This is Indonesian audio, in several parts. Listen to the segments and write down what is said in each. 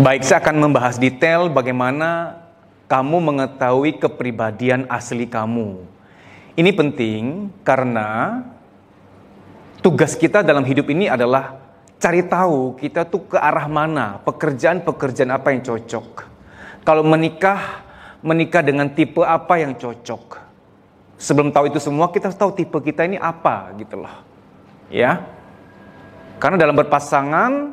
Baik, saya akan membahas detail bagaimana kamu mengetahui kepribadian asli kamu. Ini penting karena tugas kita dalam hidup ini adalah cari tahu kita tuh ke arah mana, pekerjaan-pekerjaan apa yang cocok. Kalau menikah, menikah dengan tipe apa yang cocok. Sebelum tahu itu semua, kita harus tahu tipe kita ini apa gitu loh. Ya. Karena dalam berpasangan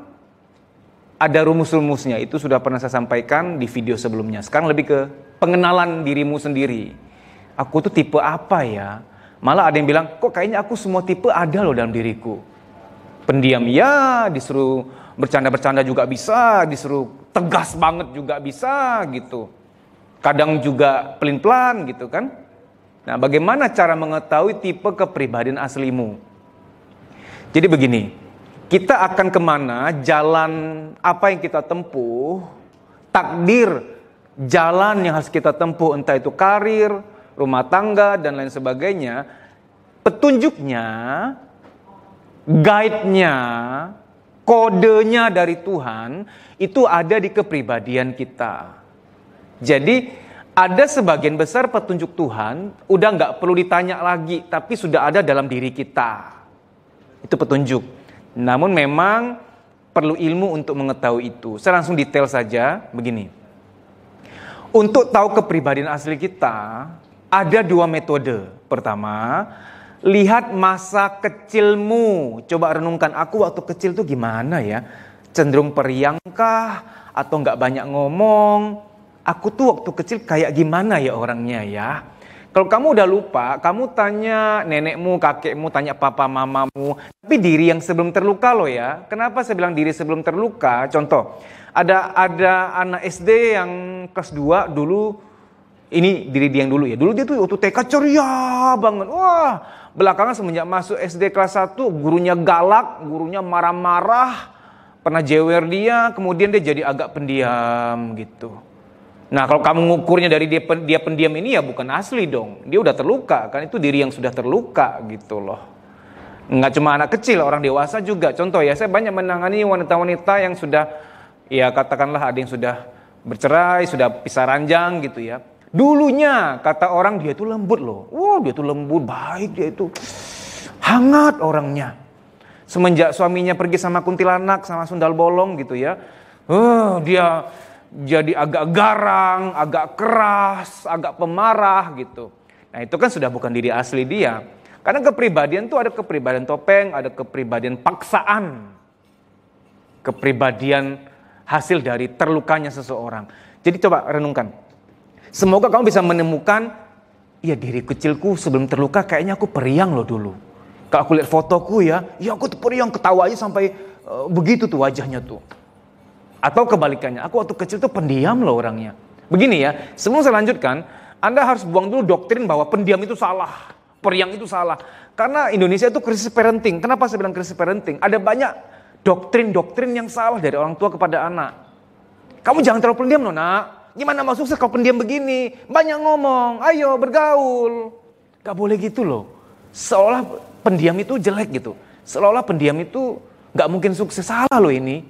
ada rumus-rumusnya, itu sudah pernah saya sampaikan di video sebelumnya. Sekarang lebih ke pengenalan dirimu sendiri. Aku tuh tipe apa ya? Malah ada yang bilang, kok kayaknya aku semua tipe ada loh dalam diriku pendiam ya, disuruh bercanda-bercanda juga bisa, disuruh tegas banget juga bisa gitu. Kadang juga pelin-pelan gitu kan. Nah, bagaimana cara mengetahui tipe kepribadian aslimu? Jadi begini, kita akan kemana, jalan apa yang kita tempuh, takdir jalan yang harus kita tempuh, entah itu karir, rumah tangga, dan lain sebagainya. Petunjuknya guide-nya, kodenya dari Tuhan itu ada di kepribadian kita. Jadi ada sebagian besar petunjuk Tuhan udah nggak perlu ditanya lagi, tapi sudah ada dalam diri kita. Itu petunjuk. Namun memang perlu ilmu untuk mengetahui itu. Saya langsung detail saja begini. Untuk tahu kepribadian asli kita, ada dua metode. Pertama, Lihat masa kecilmu. Coba renungkan aku waktu kecil tuh gimana ya? Cenderung periangkah atau nggak banyak ngomong? Aku tuh waktu kecil kayak gimana ya orangnya ya? Kalau kamu udah lupa, kamu tanya nenekmu, kakekmu, tanya papa mamamu. Tapi diri yang sebelum terluka loh ya. Kenapa saya bilang diri sebelum terluka? Contoh, ada ada anak SD yang kelas 2 dulu ini diri dia yang dulu ya. Dulu dia tuh waktu TK ceria banget. Wah, Belakangan semenjak masuk SD kelas 1, gurunya galak, gurunya marah-marah, pernah jewer dia, kemudian dia jadi agak pendiam gitu. Nah kalau kamu ngukurnya dari dia, dia pendiam ini ya bukan asli dong. Dia udah terluka, kan itu diri yang sudah terluka gitu loh. Nggak cuma anak kecil, orang dewasa juga. Contoh ya, saya banyak menangani wanita-wanita yang sudah, ya katakanlah ada yang sudah bercerai, sudah pisah ranjang gitu ya. Dulunya kata orang dia itu lembut loh. Wow dia itu lembut, baik dia itu. Hangat orangnya. Semenjak suaminya pergi sama kuntilanak, sama sundal bolong gitu ya. Uh, dia jadi agak garang, agak keras, agak pemarah gitu. Nah itu kan sudah bukan diri asli dia. Karena kepribadian tuh ada kepribadian topeng, ada kepribadian paksaan. Kepribadian hasil dari terlukanya seseorang. Jadi coba renungkan, Semoga kamu bisa menemukan, ya diri kecilku sebelum terluka kayaknya aku periang loh dulu. Kalau aku lihat fotoku ya, ya aku tuh periang ketawa ketawanya sampai uh, begitu tuh wajahnya tuh. Atau kebalikannya, aku waktu kecil tuh pendiam loh orangnya. Begini ya, sebelum saya lanjutkan, Anda harus buang dulu doktrin bahwa pendiam itu salah, periang itu salah. Karena Indonesia itu krisis parenting. Kenapa saya bilang krisis parenting? Ada banyak doktrin-doktrin yang salah dari orang tua kepada anak. Kamu jangan terlalu pendiam loh nak. Gimana mau sukses kalau pendiam begini? Banyak ngomong, ayo bergaul. Gak boleh gitu loh. Seolah pendiam itu jelek gitu. Seolah pendiam itu gak mungkin sukses. Salah loh ini.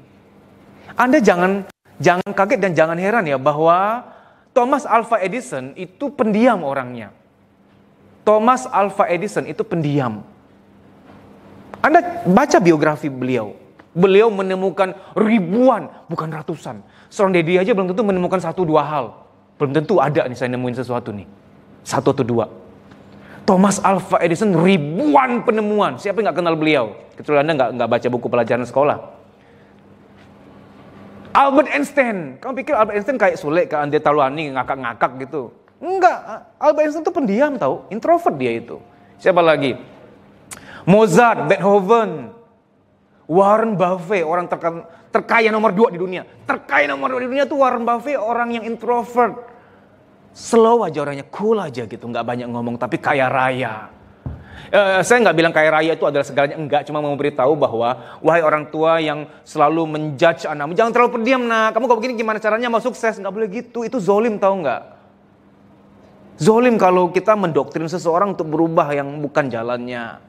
Anda jangan jangan kaget dan jangan heran ya bahwa Thomas Alva Edison itu pendiam orangnya. Thomas Alva Edison itu pendiam. Anda baca biografi beliau. Beliau menemukan ribuan, bukan ratusan. Seorang Dedi aja belum tentu menemukan satu dua hal. Belum tentu ada nih saya nemuin sesuatu nih. Satu atau dua. Thomas Alva Edison ribuan penemuan. Siapa yang gak kenal beliau? Kecuali Anda gak, nggak baca buku pelajaran sekolah. Albert Einstein. Kamu pikir Albert Einstein kayak Sule, kayak Andi Talwani, ngakak-ngakak gitu? Enggak, Albert Einstein tuh pendiam tau? introvert dia itu. Siapa lagi? Mozart, Beethoven, Warren Buffett, orang terka, terkaya nomor dua di dunia. Terkaya nomor dua di dunia tuh Warren Buffett, orang yang introvert. Slow aja orangnya, cool aja gitu. Nggak banyak ngomong, tapi kaya raya. Uh, saya nggak bilang kaya raya itu adalah segalanya, enggak. Cuma mau memberitahu bahwa, wahai orang tua yang selalu menjudge anakmu, jangan terlalu pendiam nah. Kamu kok begini gimana caranya mau sukses? Nggak boleh gitu, itu zolim tau nggak? Zolim kalau kita mendoktrin seseorang untuk berubah yang bukan jalannya.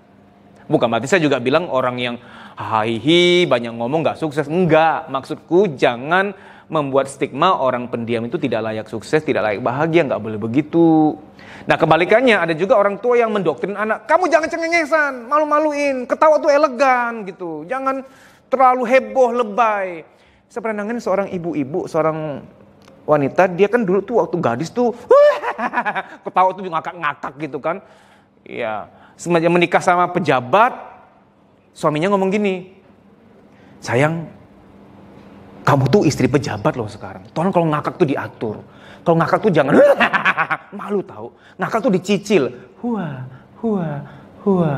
Bukan berarti saya juga bilang orang yang hahihi banyak ngomong nggak sukses enggak maksudku jangan membuat stigma orang pendiam itu tidak layak sukses tidak layak bahagia nggak boleh begitu nah kebalikannya ada juga orang tua yang mendoktrin anak kamu jangan cengengesan malu-maluin ketawa tuh elegan gitu jangan terlalu heboh lebay saya pernah nanganin seorang ibu-ibu seorang wanita dia kan dulu tuh waktu gadis tuh ketawa tuh ngakak-ngakak gitu kan ya semenjak menikah sama pejabat Suaminya ngomong gini, sayang, kamu tuh istri pejabat loh sekarang. Tolong kalau ngakak tuh diatur. Kalau ngakak tuh jangan malu tahu. Ngakak tuh dicicil. Hua, hua, hua.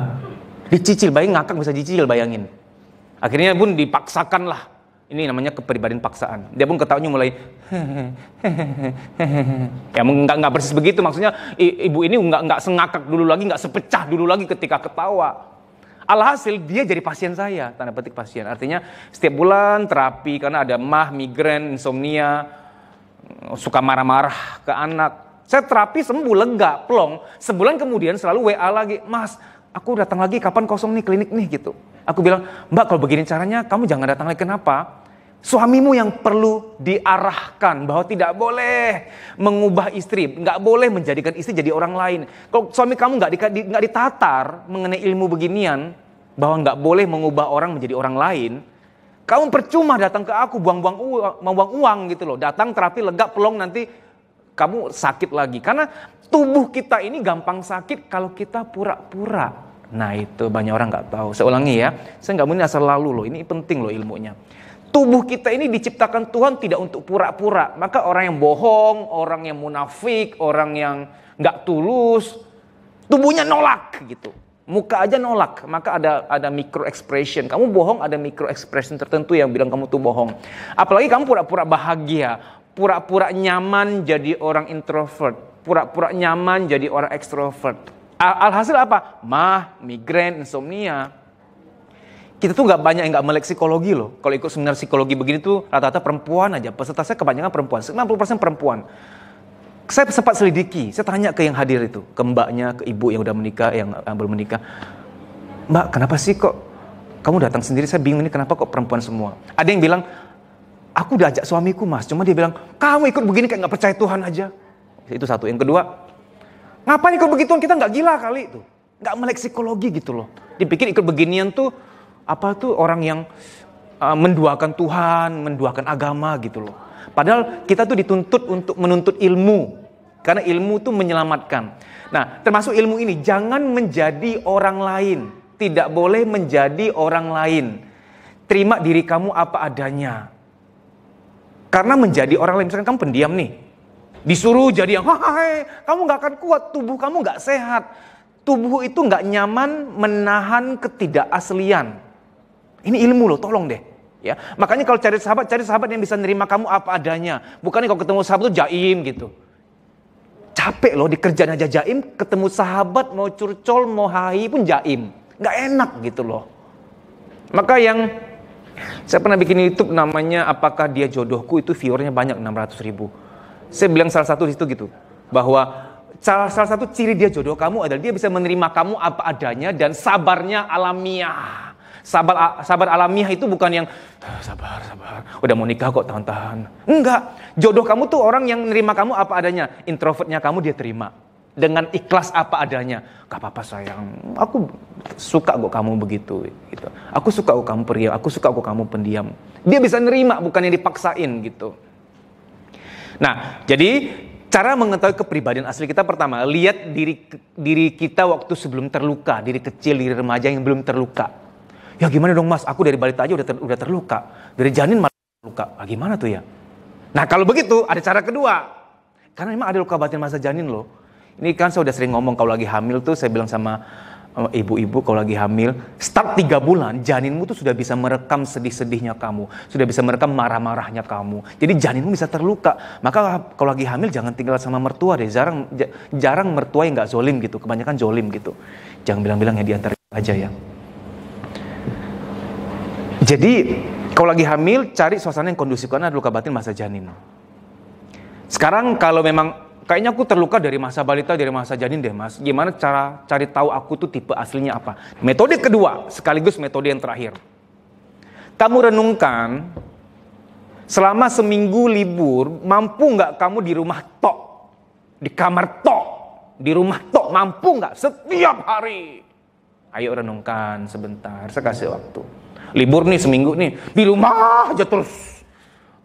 Dicicil, bayang ngakak bisa dicicil bayangin. Akhirnya pun dipaksakan lah. Ini namanya kepribadian paksaan. Dia pun ketawanya mulai ya nggak nggak persis begitu maksudnya ibu ini nggak nggak sengakak dulu lagi nggak sepecah dulu lagi ketika ketawa. Alhasil dia jadi pasien saya, tanda petik pasien. Artinya setiap bulan terapi karena ada mah, migrain, insomnia, suka marah-marah ke anak. Saya terapi sembuh lega, plong. Sebulan kemudian selalu WA lagi, Mas, aku datang lagi kapan kosong nih klinik nih gitu. Aku bilang, Mbak kalau begini caranya kamu jangan datang lagi kenapa? Suamimu yang perlu diarahkan bahwa tidak boleh mengubah istri, nggak boleh menjadikan istri jadi orang lain. Kalau suami kamu nggak di, nggak ditatar mengenai ilmu beginian bahwa nggak boleh mengubah orang menjadi orang lain, kamu percuma datang ke aku buang-buang uang, buang uang gitu loh. Datang terapi lega pelong nanti kamu sakit lagi karena tubuh kita ini gampang sakit kalau kita pura-pura. Nah itu banyak orang nggak tahu. Saya ulangi ya, saya nggak mau ini asal lalu loh. Ini penting loh ilmunya. Tubuh kita ini diciptakan Tuhan tidak untuk pura-pura. Maka orang yang bohong, orang yang munafik, orang yang nggak tulus, tubuhnya nolak gitu. Muka aja nolak, maka ada ada micro expression. Kamu bohong ada micro expression tertentu yang bilang kamu tuh bohong. Apalagi kamu pura-pura bahagia, pura-pura nyaman jadi orang introvert, pura-pura nyaman jadi orang ekstrovert. Alhasil apa? Mah, migrain, insomnia kita tuh nggak banyak yang nggak melek psikologi loh. Kalau ikut seminar psikologi begini tuh rata-rata perempuan aja. Peserta saya kebanyakan perempuan, 90% perempuan. Saya sempat selidiki, saya tanya ke yang hadir itu, ke mbaknya, ke ibu yang udah menikah, yang belum menikah. Mbak, kenapa sih kok kamu datang sendiri? Saya bingung ini kenapa kok perempuan semua. Ada yang bilang, aku udah ajak suamiku mas, cuma dia bilang, kamu ikut begini kayak nggak percaya Tuhan aja. Itu satu. Yang kedua, ngapain ikut begituan kita nggak gila kali itu nggak melek psikologi gitu loh dipikir ikut beginian tuh apa tuh orang yang uh, menduakan Tuhan, menduakan agama gitu loh. Padahal kita tuh dituntut untuk menuntut ilmu. Karena ilmu itu menyelamatkan. Nah, termasuk ilmu ini jangan menjadi orang lain. Tidak boleh menjadi orang lain. Terima diri kamu apa adanya. Karena menjadi orang lain, misalkan kamu pendiam nih. Disuruh jadi yang, hai, kamu gak akan kuat, tubuh kamu gak sehat. Tubuh itu gak nyaman menahan ketidakaslian ini ilmu loh, tolong deh. Ya, makanya kalau cari sahabat, cari sahabat yang bisa nerima kamu apa adanya. Bukan kalau ketemu sahabat tuh jaim gitu. Capek loh di kerjaan aja jaim, ketemu sahabat mau curcol, mau hai pun jaim. Gak enak gitu loh. Maka yang saya pernah bikin YouTube namanya Apakah Dia Jodohku itu viewernya banyak 600 ribu. Saya bilang salah satu situ gitu bahwa salah, salah satu ciri dia jodoh kamu adalah dia bisa menerima kamu apa adanya dan sabarnya alamiah. Sabar, sabar alamiah itu bukan yang ah, sabar, sabar. Udah mau nikah kok tahan-tahan. Enggak. Jodoh kamu tuh orang yang nerima kamu apa adanya. Introvertnya kamu dia terima. Dengan ikhlas apa adanya. Gak apa-apa sayang. Aku suka kok kamu begitu. Gitu. Aku suka kok kamu pria Aku suka kok kamu pendiam. Dia bisa nerima bukan yang dipaksain gitu. Nah, jadi Cara mengetahui kepribadian asli kita pertama, lihat diri diri kita waktu sebelum terluka, diri kecil, diri remaja yang belum terluka ya gimana dong mas, aku dari balita aja udah, ter, udah terluka, dari janin malah terluka, ah, gimana tuh ya? Nah kalau begitu ada cara kedua, karena memang ada luka batin masa janin loh. Ini kan saya udah sering ngomong kalau lagi hamil tuh saya bilang sama eh, ibu-ibu kalau lagi hamil, start tiga bulan janinmu tuh sudah bisa merekam sedih-sedihnya kamu, sudah bisa merekam marah-marahnya kamu. Jadi janinmu bisa terluka. Maka kalau lagi hamil jangan tinggal sama mertua deh. Jarang jarang mertua yang gak zolim gitu, kebanyakan zolim gitu. Jangan bilang-bilang ya diantar aja ya. Jadi kalau lagi hamil cari suasana yang kondusif karena luka batin masa janin. Sekarang kalau memang kayaknya aku terluka dari masa balita dari masa janin deh mas. Gimana cara cari tahu aku tuh tipe aslinya apa? Metode kedua sekaligus metode yang terakhir. Kamu renungkan selama seminggu libur mampu nggak kamu di rumah tok, di kamar tok, di rumah tok mampu nggak setiap hari? Ayo renungkan sebentar, saya kasih waktu libur nih seminggu nih di rumah aja terus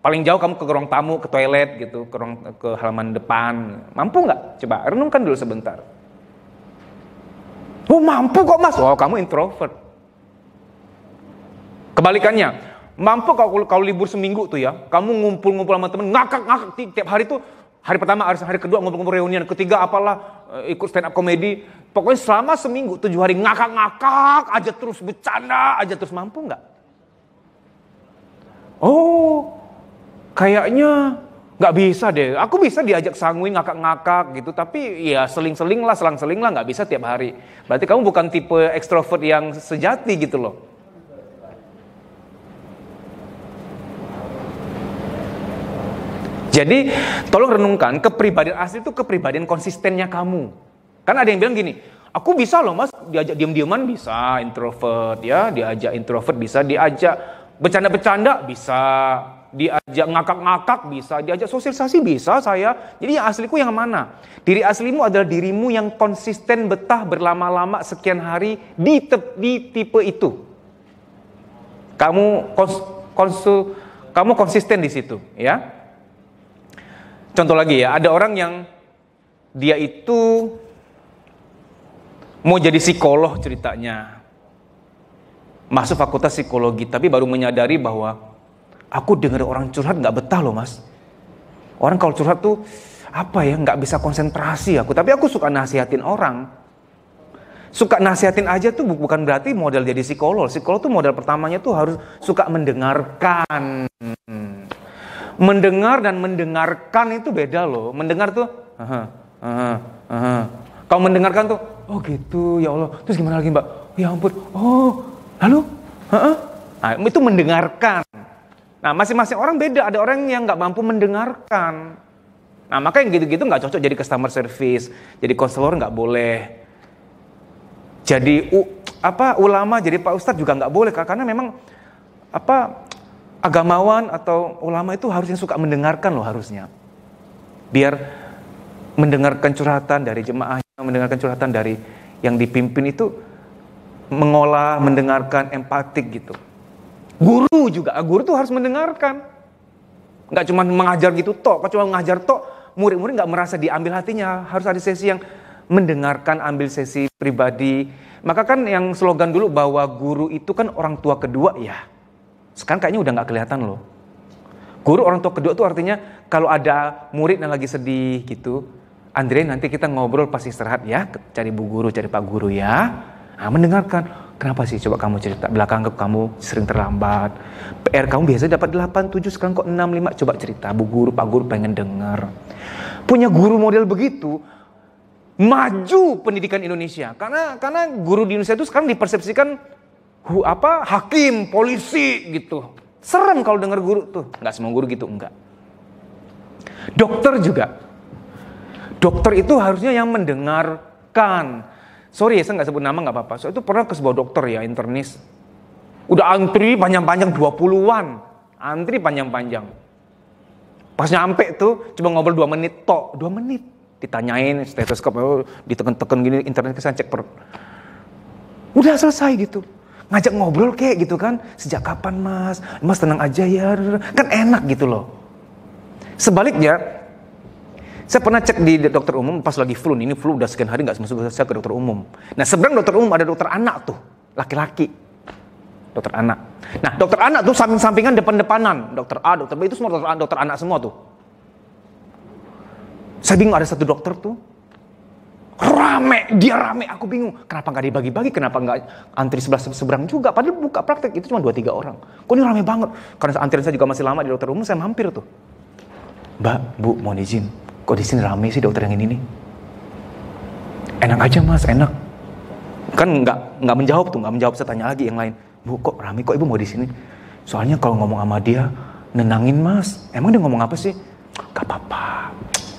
paling jauh kamu ke ruang tamu ke toilet gitu ke ruang ke halaman depan mampu nggak coba renungkan dulu sebentar oh mampu kok mas wow kamu introvert kebalikannya mampu kalau kalau libur seminggu tuh ya kamu ngumpul-ngumpul sama temen ngakak ngakak tiap hari tuh hari pertama hari, hari kedua ngumpul-ngumpul reunian ketiga apalah eh, ikut stand up komedi Pokoknya selama seminggu, tujuh hari ngakak-ngakak aja terus, bercanda aja terus. Mampu nggak? Oh, kayaknya nggak bisa deh. Aku bisa diajak sanguin ngakak-ngakak gitu, tapi ya seling-seling lah, selang-seling lah, nggak bisa tiap hari. Berarti kamu bukan tipe ekstrovert yang sejati gitu loh. Jadi tolong renungkan kepribadian asli itu kepribadian konsistennya kamu. Kan ada yang bilang gini, aku bisa loh mas, diajak diam-diaman bisa, introvert ya, diajak introvert bisa, diajak bercanda-bercanda bisa, diajak ngakak-ngakak bisa, diajak sosialisasi bisa saya. Jadi yang asliku yang mana? Diri aslimu adalah dirimu yang konsisten betah berlama-lama sekian hari di, te- di tipe itu. Kamu kons konsul, kamu konsisten di situ, ya. Contoh lagi ya, ada orang yang dia itu Mau jadi psikolog ceritanya. Masuk fakultas psikologi, tapi baru menyadari bahwa aku dengar orang curhat nggak betah loh mas. Orang kalau curhat tuh apa ya nggak bisa konsentrasi aku tapi aku suka nasihatin orang suka nasihatin aja tuh bukan berarti model jadi psikolog psikolog tuh modal pertamanya tuh harus suka mendengarkan mendengar dan mendengarkan itu beda loh mendengar tuh uh, uh, uh, kalau mendengarkan tuh oh gitu ya Allah terus gimana lagi mbak ya ampun oh lalu Hah? nah, itu mendengarkan nah masing-masing orang beda ada orang yang nggak mampu mendengarkan nah maka yang gitu-gitu nggak cocok jadi customer service jadi konselor nggak boleh jadi u, apa ulama jadi pak ustadz juga nggak boleh karena memang apa agamawan atau ulama itu harusnya suka mendengarkan loh harusnya biar mendengarkan curhatan dari jemaah mendengarkan curhatan dari yang dipimpin itu mengolah, mendengarkan, empatik gitu. Guru juga, ah, guru tuh harus mendengarkan. Nggak cuma mengajar gitu tok, kalau cuma mengajar tok, murid-murid nggak merasa diambil hatinya. Harus ada sesi yang mendengarkan, ambil sesi pribadi. Maka kan yang slogan dulu bahwa guru itu kan orang tua kedua ya. Sekarang kayaknya udah nggak kelihatan loh. Guru orang tua kedua tuh artinya kalau ada murid yang lagi sedih gitu, Andre nanti kita ngobrol pasti istirahat ya, cari bu guru, cari pak guru ya. Nah, mendengarkan, kenapa sih coba kamu cerita, belakang kamu sering terlambat. PR kamu biasanya dapat 8, 7, sekarang kok 6, 5, coba cerita. Bu guru, pak guru pengen dengar. Punya guru model begitu, maju pendidikan Indonesia. Karena karena guru di Indonesia itu sekarang dipersepsikan hu, apa hakim, polisi gitu. Serem kalau dengar guru tuh. Nggak semua guru gitu, enggak. Dokter juga dokter itu harusnya yang mendengarkan. Sorry ya, saya nggak sebut nama nggak apa-apa. So itu pernah ke sebuah dokter ya, internis. Udah antri panjang-panjang 20-an. Antri panjang-panjang. Pas nyampe tuh, cuma ngobrol 2 menit tok. 2 menit. Ditanyain stetoskop, oh, diteken-teken gini, internet kesan cek perut. Udah selesai gitu. Ngajak ngobrol kayak gitu kan. Sejak kapan mas? Mas tenang aja ya. Kan enak gitu loh. Sebaliknya, saya pernah cek di dokter umum pas lagi flu ini flu udah sekian hari nggak masuk saya ke dokter umum. Nah seberang dokter umum ada dokter anak tuh laki-laki dokter anak. Nah dokter anak tuh samping-sampingan depan-depanan dokter A dokter B itu semua dokter, dokter anak semua tuh. Saya bingung ada satu dokter tuh rame dia rame aku bingung kenapa nggak dibagi-bagi kenapa nggak antri sebelah seberang juga padahal buka praktek itu cuma dua tiga orang kok ini rame banget karena antrian saya juga masih lama di dokter umum saya mampir tuh mbak bu mohon izin kok di sini rame sih dokter yang ini nih? Enak aja mas, enak. Kan nggak nggak menjawab tuh, nggak menjawab. Saya tanya lagi yang lain, bu kok rame kok ibu mau di sini? Soalnya kalau ngomong sama dia, nenangin mas. Emang dia ngomong apa sih? Gak apa-apa,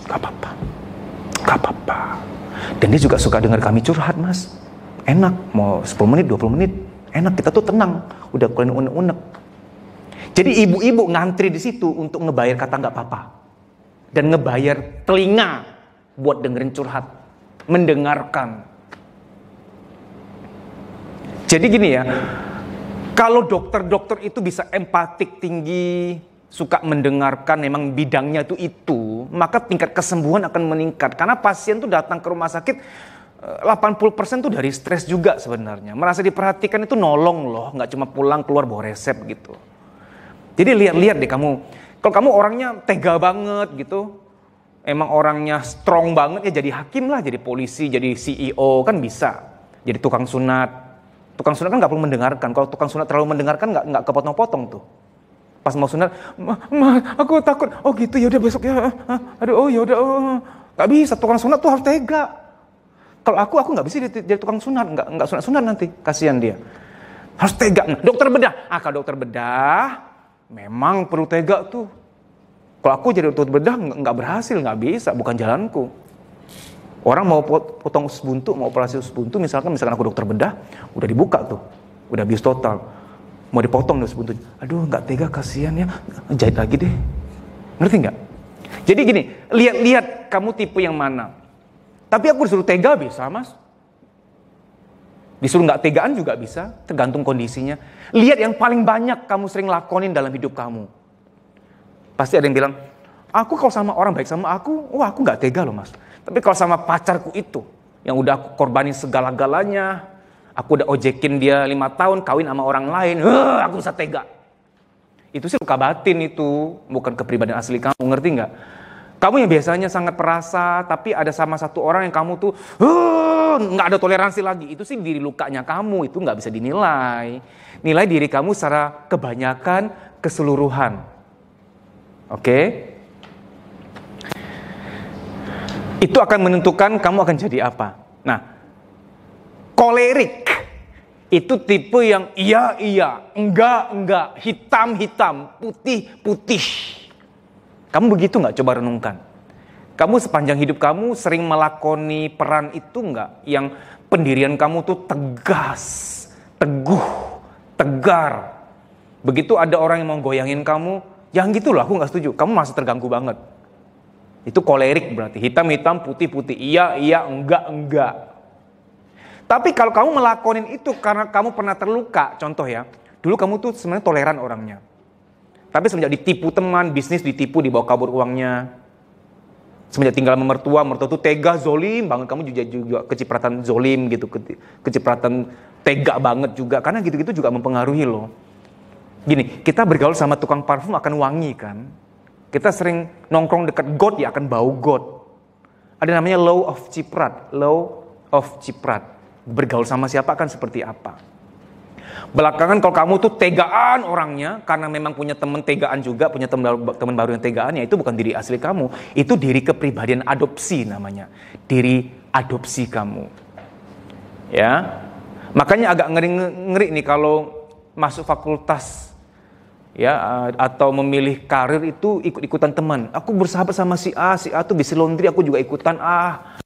gak apa-apa, gak apa-apa. Dan dia juga suka dengar kami curhat mas. Enak, mau 10 menit, 20 menit. Enak, kita tuh tenang. Udah kalian unek-unek. Jadi ibu-ibu ngantri di situ untuk ngebayar kata nggak apa-apa dan ngebayar telinga buat dengerin curhat, mendengarkan. Jadi gini ya, kalau dokter-dokter itu bisa empatik tinggi, suka mendengarkan, memang bidangnya itu itu, maka tingkat kesembuhan akan meningkat. Karena pasien tuh datang ke rumah sakit 80% eh, tuh dari stres juga sebenarnya. Merasa diperhatikan itu nolong loh, nggak cuma pulang keluar bawa resep gitu. Jadi lihat-lihat deh kamu kalau kamu orangnya tega banget gitu, emang orangnya strong banget ya jadi hakim lah, jadi polisi, jadi CEO kan bisa. Jadi tukang sunat. Tukang sunat kan nggak perlu mendengarkan. Kalau tukang sunat terlalu mendengarkan nggak nggak kepotong-potong tuh. Pas mau sunat, ma, ma aku takut. Oh gitu ya udah besok ya. Ah, ah, aduh oh ya udah oh. oh, oh. Gak bisa tukang sunat tuh harus tega. Kalau aku aku nggak bisa jadi, jadi tukang sunat, nggak nggak sunat sunat nanti kasihan dia. Harus tega. Dokter bedah, ah kalau dokter bedah Memang perlu tega tuh. Kalau aku jadi utut bedah nggak berhasil, nggak bisa, bukan jalanku. Orang mau potong usus buntu, mau operasi usus buntu, misalkan misalkan aku dokter bedah, udah dibuka tuh, udah bius total, mau dipotong usus buntu. Aduh, nggak tega, kasihan ya, jahit lagi deh. Ngerti nggak? Jadi gini, lihat-lihat kamu tipe yang mana. Tapi aku disuruh tega bisa mas. Disuruh nggak tegaan juga bisa, tergantung kondisinya. Lihat yang paling banyak kamu sering lakonin dalam hidup kamu. Pasti ada yang bilang, aku kalau sama orang baik sama aku, wah aku nggak tega loh mas. Tapi kalau sama pacarku itu, yang udah aku korbanin segala-galanya, aku udah ojekin dia lima tahun, kawin sama orang lain, eh, aku bisa tega. Itu sih luka batin itu, bukan kepribadian asli kamu, ngerti nggak? Kamu yang biasanya sangat perasa, tapi ada sama satu orang yang kamu tuh nggak ada toleransi lagi. Itu sih diri lukanya kamu, itu nggak bisa dinilai. Nilai diri kamu secara kebanyakan keseluruhan. Oke? Okay? Itu akan menentukan kamu akan jadi apa. Nah, kolerik itu tipe yang iya iya, enggak enggak, hitam hitam, putih putih. Kamu begitu nggak coba renungkan? Kamu sepanjang hidup kamu sering melakoni peran itu nggak? Yang pendirian kamu tuh tegas, teguh, tegar. Begitu ada orang yang mau goyangin kamu, yang gitu loh aku nggak setuju. Kamu masih terganggu banget. Itu kolerik berarti, hitam-hitam, putih-putih, iya, iya, enggak, enggak. Tapi kalau kamu melakonin itu karena kamu pernah terluka, contoh ya, dulu kamu tuh sebenarnya toleran orangnya tapi semenjak ditipu teman, bisnis ditipu, dibawa kabur uangnya. Semenjak tinggal memertua, mertua itu tega, zolim banget. Kamu juga, juga kecipratan zolim gitu, ke, kecipratan tega banget juga. Karena gitu-gitu juga mempengaruhi loh. Gini, kita bergaul sama tukang parfum akan wangi kan. Kita sering nongkrong dekat God ya akan bau God. Ada namanya law of ciprat, law of ciprat. Bergaul sama siapa akan seperti apa. Belakangan kalau kamu tuh tegaan orangnya karena memang punya teman tegaan juga, punya teman baru yang tegaan ya itu bukan diri asli kamu, itu diri kepribadian adopsi namanya. Diri adopsi kamu. Ya. Makanya agak ngeri-ngeri nih kalau masuk fakultas ya atau memilih karir itu ikut-ikutan teman. Aku bersahabat sama si A, si A tuh bisa laundry, aku juga ikutan ah.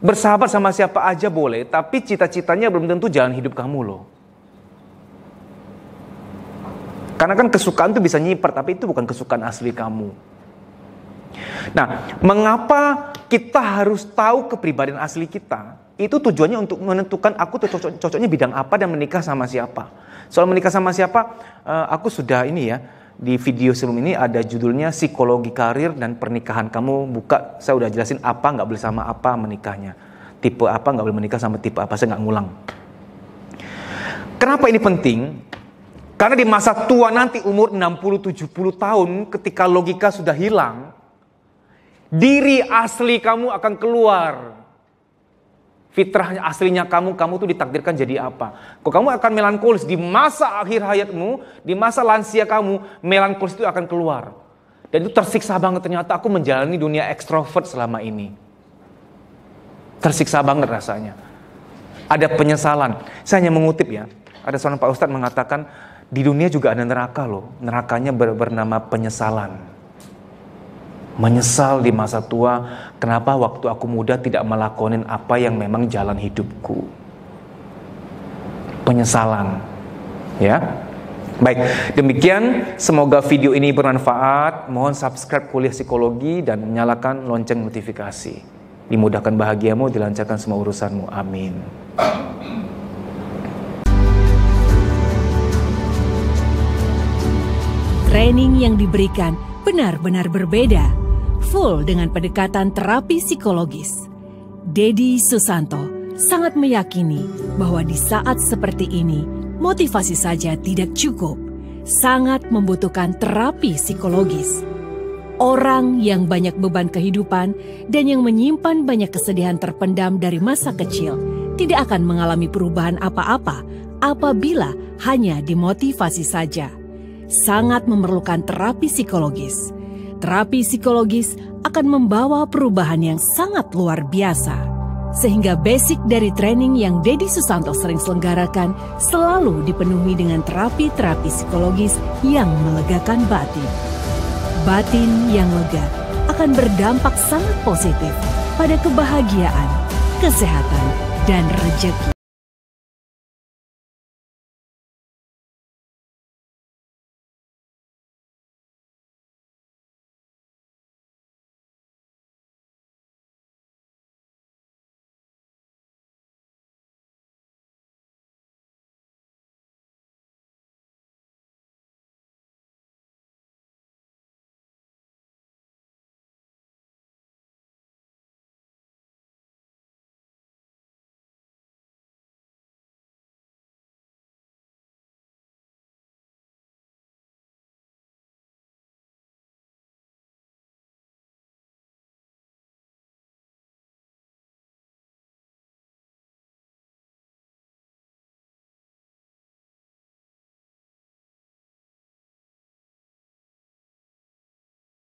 Bersahabat sama siapa aja boleh, tapi cita-citanya belum tentu jalan hidup kamu loh. Karena kan kesukaan itu bisa nyiper, tapi itu bukan kesukaan asli kamu. Nah, mengapa kita harus tahu kepribadian asli kita? Itu tujuannya untuk menentukan aku tuh cocok cocoknya bidang apa dan menikah sama siapa. Soal menikah sama siapa, eh, aku sudah ini ya, di video sebelum ini ada judulnya psikologi karir dan pernikahan kamu buka saya udah jelasin apa nggak boleh sama apa menikahnya tipe apa nggak boleh menikah sama tipe apa saya nggak ngulang kenapa ini penting karena di masa tua nanti umur 60-70 tahun ketika logika sudah hilang, diri asli kamu akan keluar. Fitrah aslinya kamu, kamu tuh ditakdirkan jadi apa? Kok kamu akan melankolis di masa akhir hayatmu, di masa lansia kamu, melankolis itu akan keluar. Dan itu tersiksa banget ternyata aku menjalani dunia ekstrovert selama ini. Tersiksa banget rasanya. Ada penyesalan. Saya hanya mengutip ya. Ada seorang Pak Ustadz mengatakan, di dunia juga ada neraka loh. Nerakanya bernama penyesalan. Menyesal di masa tua, kenapa waktu aku muda tidak melakonin apa yang memang jalan hidupku. Penyesalan. Ya. Baik, demikian semoga video ini bermanfaat. Mohon subscribe Kuliah Psikologi dan nyalakan lonceng notifikasi. Dimudahkan bahagiamu, dilancarkan semua urusanmu. Amin. training yang diberikan benar-benar berbeda, full dengan pendekatan terapi psikologis. Dedi Susanto sangat meyakini bahwa di saat seperti ini, motivasi saja tidak cukup, sangat membutuhkan terapi psikologis. Orang yang banyak beban kehidupan dan yang menyimpan banyak kesedihan terpendam dari masa kecil tidak akan mengalami perubahan apa-apa apabila hanya dimotivasi saja sangat memerlukan terapi psikologis. Terapi psikologis akan membawa perubahan yang sangat luar biasa. Sehingga basic dari training yang Dedi Susanto sering selenggarakan selalu dipenuhi dengan terapi-terapi psikologis yang melegakan batin. Batin yang lega akan berdampak sangat positif pada kebahagiaan, kesehatan, dan rejeki.